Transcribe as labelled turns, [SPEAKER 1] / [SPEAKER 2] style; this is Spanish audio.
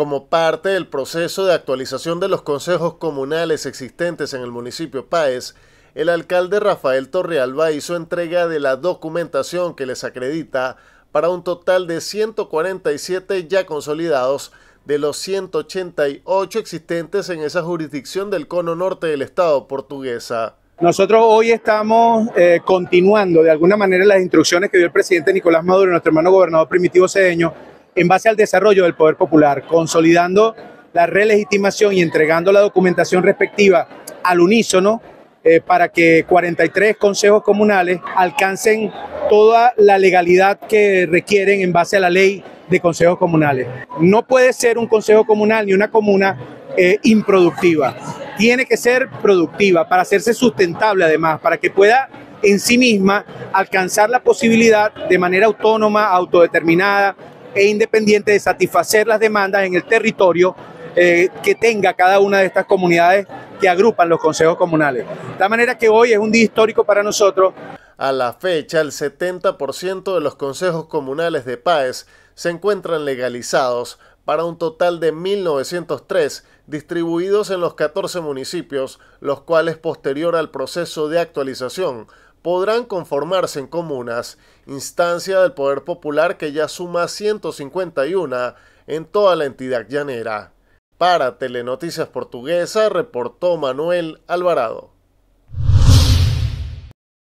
[SPEAKER 1] como parte del proceso de actualización de los consejos comunales existentes en el municipio Páez, el alcalde Rafael Torrealba hizo entrega de la documentación que les acredita para un total de 147 ya consolidados de los 188 existentes en esa jurisdicción del cono norte del Estado portuguesa.
[SPEAKER 2] Nosotros hoy estamos eh, continuando de alguna manera las instrucciones que dio el presidente Nicolás Maduro, nuestro hermano gobernador primitivo sedeño, en base al desarrollo del poder popular, consolidando la relegitimación y entregando la documentación respectiva al unísono eh, para que 43 consejos comunales alcancen toda la legalidad que requieren en base a la ley de consejos comunales. No puede ser un consejo comunal ni una comuna eh, improductiva. Tiene que ser productiva para hacerse sustentable además, para que pueda en sí misma alcanzar la posibilidad de manera autónoma, autodeterminada, e independiente de satisfacer las demandas en el territorio eh, que tenga cada una
[SPEAKER 1] de estas comunidades que agrupan los consejos comunales. De tal manera que hoy es un día histórico para nosotros. A la fecha, el 70% de los consejos comunales de PAES se encuentran legalizados para un total de 1.903 distribuidos en los 14 municipios, los cuales posterior al proceso de actualización podrán conformarse en comunas, instancia del poder popular que ya suma 151 en toda la entidad llanera. Para Telenoticias Portuguesa reportó Manuel Alvarado.